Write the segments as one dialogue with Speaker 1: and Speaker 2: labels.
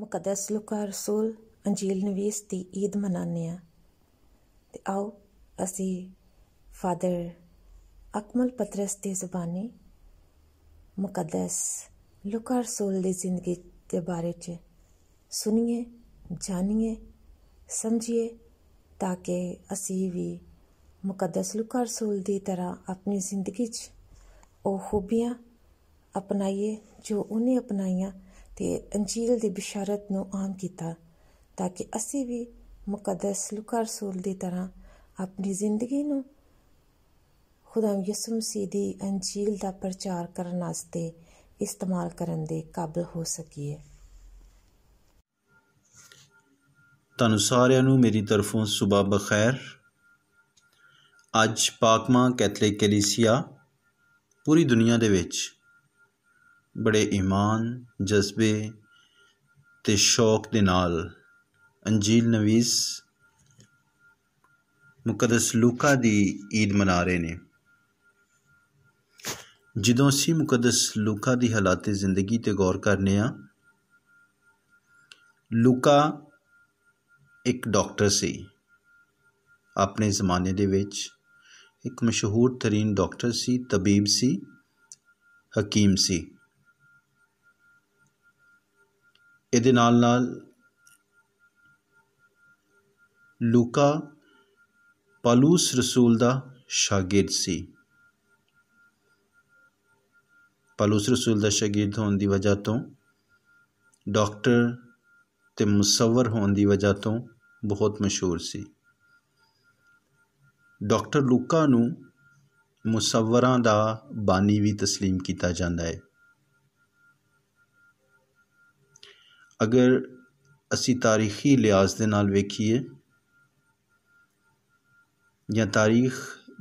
Speaker 1: ਮੁਕੱਦਸ ਲੁਕਾ ਰਸੂਲ ਅੰਜੀਲ ਨਵੀਸ ਦੀ ਈਦ ਮਨਾਉਂਦੇ ਆ ਤੇ ਆਓ ਅਸੀਂ ਫਾਦਰ ਅਕਮਲ ਪਤਰਸ ਦੀ ਜ਼ੁਬਾਨੀ ਮੁਕੱਦਸ ਲੁਕਾ ਰਸੂਲ ਦੀ ਜ਼ਿੰਦਗੀ ਦੇ ਬਾਰੇ 'ਚ ਸੁਣੀਏ ਜਾਣੀਏ ਸਮਝੀਏ ਤਾਂ ਕਿ ਅਸੀਂ ਵੀ ਮੁਕੱਦਸ ਲੁਕਾ ਰਸੂਲ ਦੀ ਤਰ੍ਹਾਂ ਆਪਣੀ ਜ਼ਿੰਦਗੀ 'ਚ ਉਹ ਖੂਬੀਆਂ ਅਪਣਾਈਏ ਜੋ ਉਹਨੇ ਅਪਣਾਈਆਂ ਤੇ ਅੰਜੀਲ ਦੀ ਬਿਸ਼ਾਰਤ ਨੂੰ ਆਮ ਕੀਤਾ ਤਾਂ ਕਿ ਅਸੀਂ ਵੀ ਮੁਕੱਦਸ ਲੁਕਾ ਰਸੂਲ ਦੀ ਤਰ੍ਹਾਂ ਆਪਣੀ ਜ਼ਿੰਦਗੀ ਨੂੰ ਖੁਦਾ ਯਿਸੂ ਮਸੀਹ ਦੀ ਅੰਜੀਲ ਦਾ ਪ੍ਰਚਾਰ ਕਰਨ ਵਾਸਤੇ ਇਸਤੇਮਾਲ ਕਰਨ ਦੇ ਕਾਬਿਲ ਹੋ ਸਕੀਏ
Speaker 2: ਤੁਹਾਨੂੰ ਸਾਰਿਆਂ ਨੂੰ ਮੇਰੀ ਤਰਫੋਂ ਸਵੇਰ ਬਖੈਰ ਅੱਜ ਪਾਕਮਾ ਕੈਥਲਿਕ ਕਲੀਸਿਆ ਪੂਰੀ ਦੁਨੀਆ ਦੇ ਵਿੱਚ ਬੜੇ ਈਮਾਨ ਜਜ਼ਬੇ ਤੇ ਸ਼ੌਕ ਦੇ ਨਾਲ ਅੰਜੀਲ ਨਵੀਸ ਮੁਕੱਦਸ ਲੂਕਾ ਦੀ ਈਦ ਮਨਾ ਰਹੇ ਨੇ ਜਦੋਂ ਅਸੀਂ ਮੁਕੱਦਸ ਲੂਕਾ ਦੀ ਹਾਲਾਤੇ ਜ਼ਿੰਦਗੀ ਤੇ ਗੌਰ ਕਰਨੇ ਆ ਲੂਕਾ ਇੱਕ ਡਾਕਟਰ ਸੀ ਆਪਣੇ ਜ਼ਮਾਨੇ ਦੇ ਵਿੱਚ ਇੱਕ ਮਸ਼ਹੂਰ ਤਰੀਨ ਡਾਕਟਰ ਸੀ ਤਬੀਬ ਸੀ ਹਕੀਮ ਸੀ ਇਹਦੇ ਨਾਲ ਨਾਲ ਲੂਕਾ ਪਾਲੂਸ ਰਸੂਲ ਦਾ ਸ਼ਾਗਿਰਦ ਸੀ ਪਾਲੂਸ ਰਸੂਲ ਦਾ ਸ਼ਾਗਿਰਦ ਹੋਣ ਦੀ ਵਜ੍ਹਾ ਤੋਂ ਡਾਕਟਰ ਤੇ ਮੁਸਵਰ ਹੋਣ ਦੀ ਵਜ੍ਹਾ ਤੋਂ ਬਹੁਤ ਮਸ਼ਹੂਰ ਸੀ ਡਾਕਟਰ ਲੂਕਾ ਨੂੰ ਮੁਸਵਰਾਂ ਦਾ ਬਾਨੀ ਵੀ تسلیم ਕੀਤਾ ਜਾਂਦਾ ਹੈ ਅਗਰ ਅਸੀਂ ਤਾਰੀਖੀ ਲਿਹਾਜ਼ ਦੇ ਨਾਲ ਵੇਖੀਏ ਜਾਂ ਤਾਰੀਖ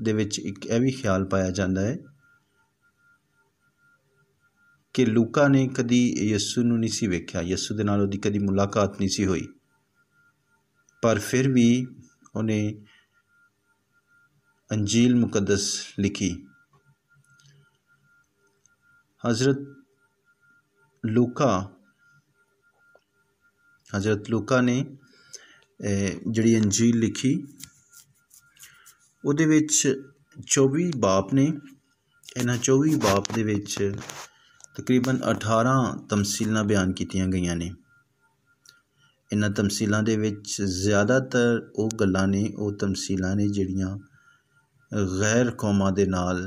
Speaker 2: ਦੇ ਵਿੱਚ ਇੱਕ ਇਹ ਵੀ ਖਿਆਲ ਪਾਇਆ ਜਾਂਦਾ ਹੈ ਕਿ ਲੂਕਾ ਨੇ ਕਦੀ ਯਿਸੂ ਨੂੰ ਨਹੀਂ ਸੀ ਵੇਖਿਆ ਯਿਸੂ ਦੇ ਨਾਲ ਉਹਦੀ ਕਦੀ ਮੁਲਾਕਾਤ ਨਹੀਂ ਸੀ ਹੋਈ ਪਰ ਫਿਰ ਵੀ ਉਹਨੇ ਅੰਜੀਲ ਮੁਕੱਦਸ ਲਿਖੀ ਹਜ਼ਰਤ ਲੂਕਾ ਹਜ਼ਰਤ ਲੂਕਾ ਨੇ ਜਿਹੜੀ ਅੰਜੀਲ ਲਿਖੀ ਉਹਦੇ ਵਿੱਚ 24 ਬਾਪ ਨੇ ਇਹਨਾਂ 24 ਬਾਪ ਦੇ ਵਿੱਚ ਤਕਰੀਬਨ 18 ਤਮਸੀਲਾਂ ਬਿਆਨ ਕੀਤੀਆਂ ਗਈਆਂ ਨੇ ਇਹਨਾਂ ਤਮਸੀਲਾਂ ਦੇ ਵਿੱਚ ਜ਼ਿਆਦਾਤਰ ਉਹ ਗੱਲਾਂ ਨੇ ਉਹ ਤਮਸੀਲਾਂ ਨੇ ਜਿਹੜੀਆਂ ਗੈਰ ਕੌਮਾਂ ਦੇ ਨਾਲ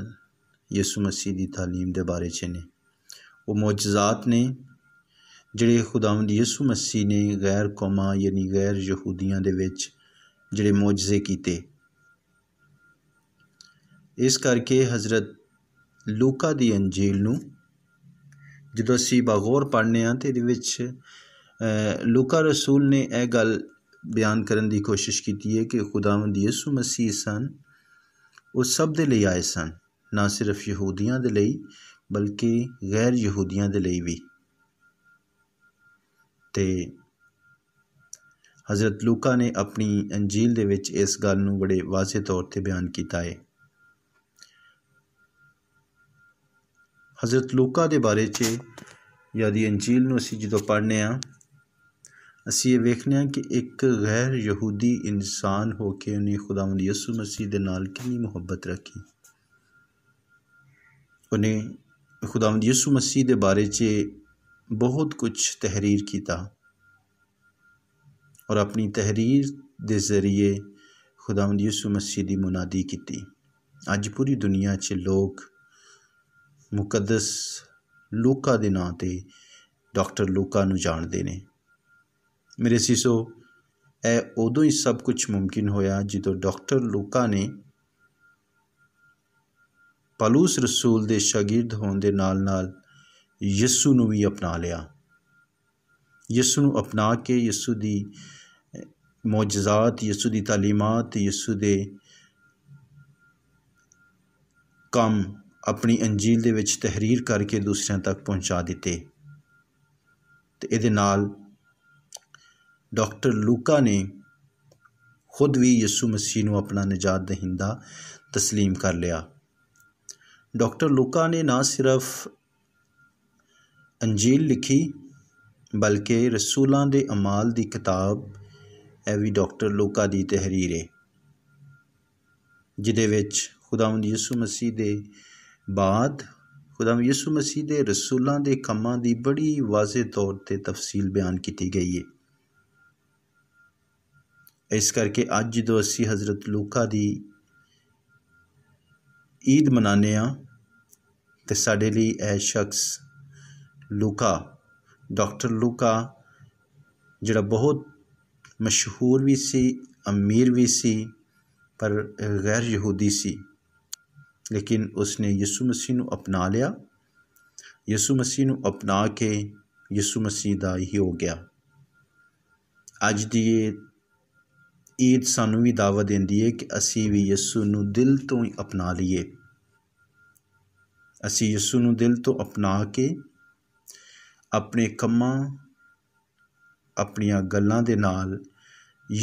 Speaker 2: ਯਿਸੂ ਮਸੀਹ ਦੀ تعلیم ਦੇ ਬਾਰੇ 'ਚ ਨੇ ਉਹ ਮੌਜਜ਼ਾਤ ਨੇ ਜਿਹੜੇ ਖੁਦਾਵੰਦ ਯਿਸੂ ਮਸੀਹ ਨੇ ਗੈਰ ਕੌਮਾਂ ਯਾਨੀ ਗੈਰ ਯਹੂਦੀਆਂ ਦੇ ਵਿੱਚ ਜਿਹੜੇ ਮੌਜਜ਼ੇ ਕੀਤੇ ਇਸ ਕਰਕੇ ਹਜ਼ਰਤ ਲੂਕਾ ਦੀ ਅੰਜੀਲ ਨੂੰ ਜਦੋਂ ਅਸੀਂ ਬਾਗੌਰ ਪੜ੍ਹਨੇ ਆ ਤੇ ਇਹਦੇ ਵਿੱਚ ਲੂਕਾ ਰਸੂਲ ਨੇ ਇਹ ਗੱਲ ਬਿਆਨ ਕਰਨ ਦੀ ਕੋਸ਼ਿਸ਼ ਕੀਤੀ ਹੈ ਕਿ ਖੁਦਾਵੰਦ ਯਿਸੂ ਮਸੀਹ ਸਨ ਉਹ ਸਭ ਦੇ ਲਈ ਆਏ ਸਨ ਨਾ ਸਿਰਫ ਯਹੂਦੀਆਂ ਦੇ ਲਈ ਬਲਕਿ ਗੈਰ ਯਹੂਦੀਆਂ ਦੇ ਲਈ ਵੀ ਤੇ حضرت ਲੂਕਾ ਨੇ ਆਪਣੀ انجیل ਦੇ ਵਿੱਚ ਇਸ ਗੱਲ ਨੂੰ ਬੜੇ ਵਾਜ਼ੇ ਤੌਰ ਤੇ ਬਿਆਨ ਕੀਤਾ ਹੈ حضرت ਲੂਕਾ ਦੇ ਬਾਰੇ 'ਚ ਯਾਦੀ انجیل ਨੂੰ ਅਸੀਂ ਜਦੋਂ ਪੜ੍ਹਨੇ ਆ ਅਸੀਂ ਇਹ ਵੇਖਨੇ ਆ ਕਿ ਇੱਕ ਗੈਰ ਯਹੂਦੀ ਇਨਸਾਨ ਹੋ ਕੇ ਉਹਨੇ ਖੁਦਾਵੰਦ ਯਿਸੂ ਮਸੀਹ ਦੇ ਨਾਲ ਕਿੰਨੀ ਮੁਹੱਬਤ ਰੱਖੀ ਉਹਨੇ ਖੁਦਾਵੰਦ ਯਿਸੂ ਮਸੀਹ ਦੇ ਬਾਰੇ 'ਚ ਬਹੁਤ ਕੁਝ ਤਹਿਰੀਰ ਕੀਤਾ ਔਰ ਆਪਣੀ ਤਹਿਰੀਰ ਦੇ ਜ਼ਰੀਏ ਖੁਦਾਵੰਦ ਯਿਸੂ ਮਸੀਹ ਦੀ ਮੁਨਾਦੀ ਕੀਤੀ ਅੱਜ ਪੂਰੀ ਦੁਨੀਆ 'ਚ ਲੋਕ ਮੁਕੱਦਸ ਲੂਕਾ ਦੇ ਨਾਂ ਤੇ ਡਾਕਟਰ ਲੂਕਾ ਨੂੰ ਜਾਣਦੇ ਨੇ ਮੇਰੇ ਸਿਸੋ ਇਹ ਉਦੋਂ ਹੀ ਸਭ ਕੁਝ ਮੁਮਕਿਨ ਹੋਇਆ ਜਦੋਂ ਡਾਕਟਰ ਲੂਕਾ ਨੇ ਪਾਲੂਸ ਰਸੂਲ ਦੇ ਸ਼ਾਗਿਰਦ ਹੋਣ ਦੇ ਨਾਲ-ਨਾਲ ਯਿਸੂ ਨੂੰ ਵੀ ਅਪਣਾ ਲਿਆ ਯਿਸੂ ਨੂੰ ਅਪਣਾ ਕੇ ਯਿਸੂ ਦੀ ਮੌਜਜ਼ਾਤ ਯਿਸੂ ਦੀ ਤਾਲੀਮਾਤ ਯਿਸੂ ਦੇ ਕੰਮ ਆਪਣੀ ਅੰਜੀਲ ਦੇ ਵਿੱਚ ਤਹਿਰੀਰ ਕਰਕੇ ਦੂਸਰਿਆਂ ਤੱਕ ਪਹੁੰਚਾ ਦਿੱਤੇ ਤੇ ਇਹਦੇ ਨਾਲ ਡਾਕਟਰ ਲੂਕਾ ਨੇ ਖੁਦ ਵੀ ਯਿਸੂ ਮਸੀਹ ਨੂੰ ਆਪਣਾ ਨਜਾਤ ਦੇਹਿੰਦਾ تسلیم ਕਰ ਲਿਆ ਡਾਕਟਰ ਲੂਕਾ ਨੇ ਨਾ ਸਿਰਫ ਅੰਜੀਲ ਲਿਖੀ ਬਲਕਿ ਰਸੂਲਾਂ ਦੇ ਅਮਾਲ ਦੀ ਕਿਤਾਬ ਇਹ ਵੀ ਡਾਕਟਰ ਲੋਕਾ ਦੀ ਤਹਿਰੀਰ ਹੈ ਜਿਹਦੇ ਵਿੱਚ ਖੁਦਾਵੰਦ ਯਿਸੂ ਮਸੀਹ ਦੇ ਬਾਅਦ ਖੁਦਾਵੰਦ ਯਿਸੂ ਮਸੀਹ ਦੇ ਰਸੂਲਾਂ ਦੇ ਕੰਮਾਂ ਦੀ ਬੜੀ ਵਾਜ਼ੇ ਤੌਰ ਤੇ ਤਫਸੀਲ ਬਿਆਨ ਕੀਤੀ ਗਈ ਹੈ ਇਸ ਕਰਕੇ ਅੱਜ ਜਦੋਂ ਅਸੀਂ ਹਜ਼ਰਤ ਲੂਕਾ ਦੀ ਈਦ ਮਨਾਨੇ ਆ ਤੇ ਸਾਡੇ ਲਈ ਇਹ ਸ਼ਖਸ लुका डॉक्टर लुका जोड़ा बहुत मशहूर भी सी अमीर भी सी पर गैर यहूदी सी लेकिन उसने यसु मसीह अपना लिया यसु मसीह अपना के यसु मसीह का ही हो गया अज दीद सू भी दावा देती है कि असी भी यसुन दिल तो ही अपना लीए असी यसुन दिल तो अपना के ਆਪਣੇ ਕੰਮਾਂ ਆਪਣੀਆਂ ਗੱਲਾਂ ਦੇ ਨਾਲ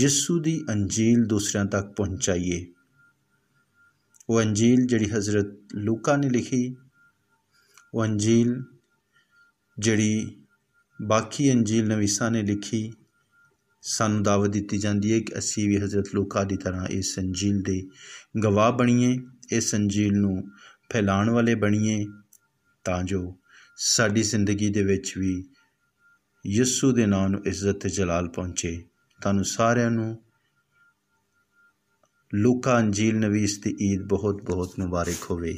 Speaker 2: ਯਿਸੂ ਦੀ ਅੰਜੀਲ ਦੂਸਰਿਆਂ ਤੱਕ ਪਹੁੰਚਾਈਏ ਉਹ ਅੰਜੀਲ ਜਿਹੜੀ ਹਜ਼ਰਤ ਲੂਕਾ ਨੇ ਲਿਖੀ ਉਹ ਅੰਜੀਲ ਜਿਹੜੀ ਬਾਕੀ ਅੰਜੀਲ ਨਵੀਸਾ ਨੇ ਲਿਖੀ ਸਾਨੂੰ ਦਾਵਤ ਦਿੱਤੀ ਜਾਂਦੀ ਹੈ ਕਿ ਅਸੀਂ ਵੀ ਹਜ਼ਰਤ ਲੂਕਾ ਦੀ ਤਰ੍ਹਾਂ ਇਸ ਅੰਜੀਲ ਦੇ ਗਵਾਹ ਬਣੀਏ ਇਸ ਅੰਜੀਲ ਨੂੰ ਫੈਲਾਉਣ ਵਾਲੇ ਬਣੀਏ ਤਾਂ ਜੋ ਸਾਡੀ ਜ਼ਿੰਦਗੀ ਦੇ ਵਿੱਚ ਵੀ ਯਿਸੂ ਦੇ ਨਾਮ ਨੂੰ ਇੱਜ਼ਤ ਤੇ ਜਲਾਲ ਪਹੁੰਚੇ ਤੁਹਾਨੂੰ ਸਾਰਿਆਂ ਨੂੰ ਲੂਕਾ ਅੰਜੀਲ ਨਵੀਸ ਦੀ ਈਦ ਬਹੁਤ ਬਹੁਤ ਮੁਬਾਰਕ ਹੋਵੇ